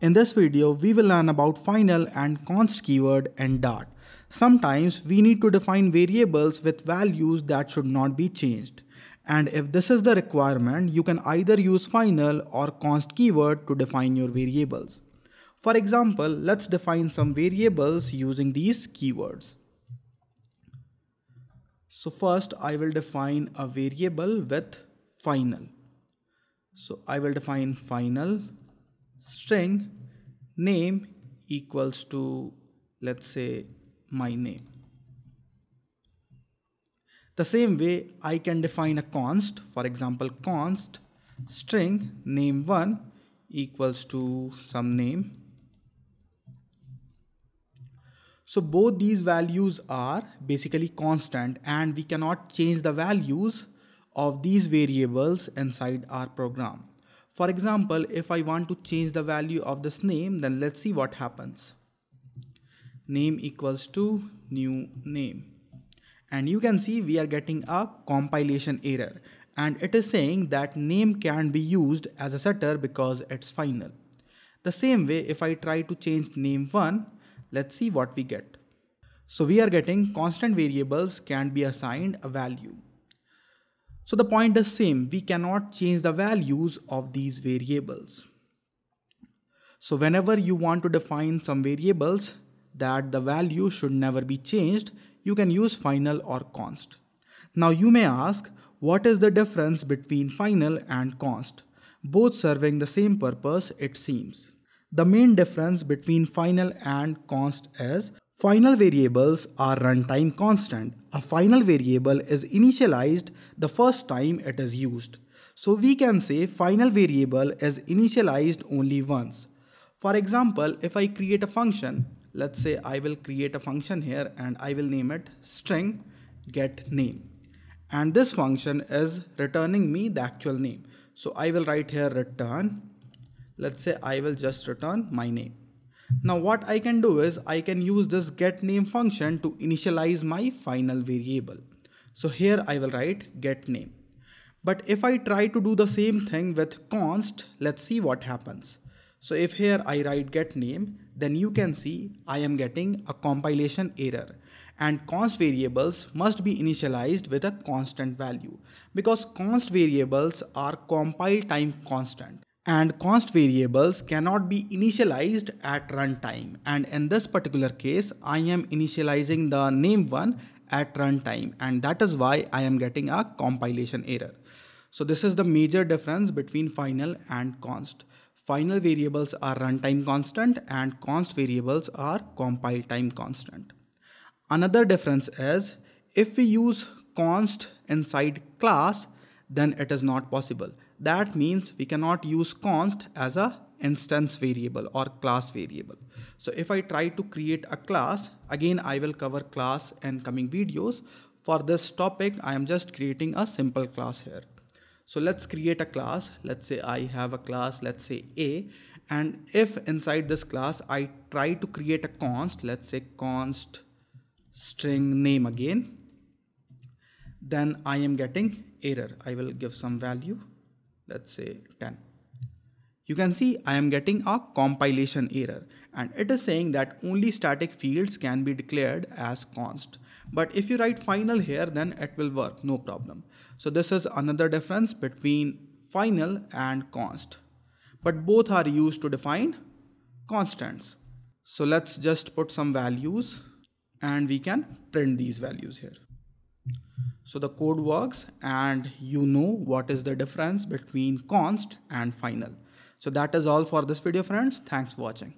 In this video, we will learn about final and const keyword and Dart. Sometimes we need to define variables with values that should not be changed. And if this is the requirement, you can either use final or const keyword to define your variables. For example, let's define some variables using these keywords. So first I will define a variable with final. So I will define final string name equals to let's say my name. The same way I can define a const for example const string name1 equals to some name. So both these values are basically constant and we cannot change the values of these variables inside our program. For example, if I want to change the value of this name, then let's see what happens. Name equals to new name. And you can see we are getting a compilation error. And it is saying that name can be used as a setter because it's final. The same way, if I try to change name1, let's see what we get. So we are getting constant variables can be assigned a value. So the point is same, we cannot change the values of these variables. So whenever you want to define some variables that the value should never be changed, you can use final or const. Now you may ask, what is the difference between final and const? Both serving the same purpose, it seems. The main difference between final and const is final variables are runtime constant. A final variable is initialized the first time it is used. So we can say final variable is initialized only once. For example, if I create a function, let's say I will create a function here and I will name it string get name. And this function is returning me the actual name. So I will write here return let's say I will just return my name. Now what I can do is I can use this get name function to initialize my final variable. So here I will write get name. But if I try to do the same thing with const, let's see what happens. So if here I write get name, then you can see I am getting a compilation error and const variables must be initialized with a constant value because const variables are compile time constant and const variables cannot be initialized at runtime and in this particular case I am initializing the name one at runtime and that is why I am getting a compilation error. So this is the major difference between final and const. Final variables are runtime constant and const variables are compile time constant. Another difference is if we use const inside class then it is not possible that means we cannot use const as a instance variable or class variable. So if I try to create a class, again I will cover class in coming videos. For this topic, I am just creating a simple class here. So let's create a class. Let's say I have a class, let's say A. And if inside this class, I try to create a const, let's say const string name again, then I am getting error. I will give some value let's say 10. You can see I am getting a compilation error and it is saying that only static fields can be declared as const. But if you write final here, then it will work, no problem. So this is another difference between final and const. But both are used to define constants. So let's just put some values and we can print these values here. So the code works and you know what is the difference between const and final. So that is all for this video friends. Thanks for watching.